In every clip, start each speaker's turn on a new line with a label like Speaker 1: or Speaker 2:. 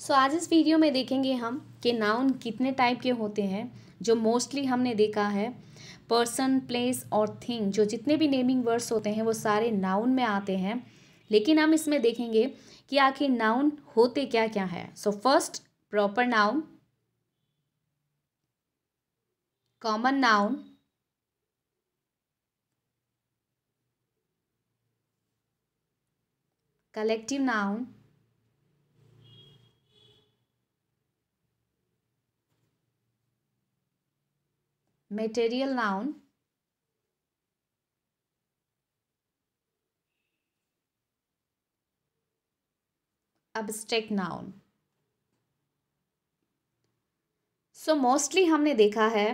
Speaker 1: सो so, आज इस video में देखेंगे हम कि नाउन कितने टाइप के होते हैं जो मोस्टली हमने देखा है पर्सन प्लेस और थिंग जो जितने भी नेमिंग वर्ड्स होते हैं वो सारे नाउन में आते हैं लेकिन हम इसमें देखेंगे कि आखिर नाउन होते क्या क्या है so first proper noun common noun collective noun material noun abstract noun so so mostly हमने देखा है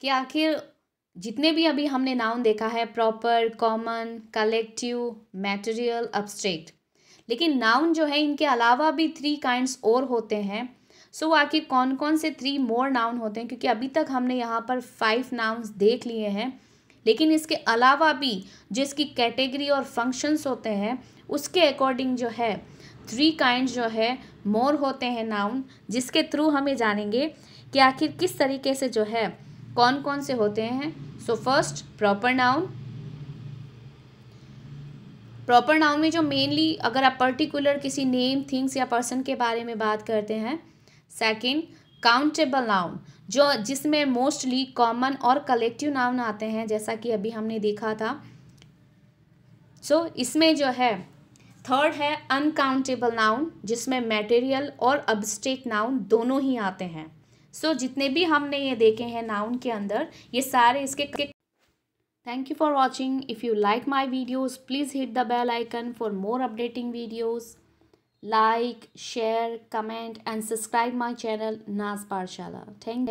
Speaker 1: कि आखिर जितने भी अभी हमने नाउन देखा है proper common collective material abstract लेकिन नाउन जो है इनके अलावा भी थ्री काइंड्स और होते हैं सो so, आखिर कौन कौन से थ्री मोर नाउन होते हैं क्योंकि अभी तक हमने यहाँ पर फाइव नाउन्स देख लिए हैं लेकिन इसके अलावा भी जिसकी कैटेगरी और फंक्शंस होते हैं उसके अकॉर्डिंग जो है थ्री काइंड जो है मोर होते हैं नाउन जिसके थ्रू हमें जानेंगे कि आखिर किस तरीके से जो है कौन कौन से होते हैं so first proper noun proper noun में जो मेनली अगर आप पर्टिकुलर किसी नेम थिंग्स या पर्सन के बारे में बात करते हैं सेकंड काउंटेबल नाउन जो जिसमें मोस्टली कॉमन और कलेक्टिव नाउन आते हैं जैसा कि अभी हमने देखा था सो so, इसमें जो है थर्ड है अनकाउंटेबल नाउन जिसमें मटेरियल और अबस्टेट नाउन दोनों ही आते हैं सो so, जितने भी हमने ये देखे हैं नाउन के अंदर ये सारे इसके thank you for watching if you like my videos please hit the bell icon for more updating videos like share comment and subscribe my channel Naz Parshala thank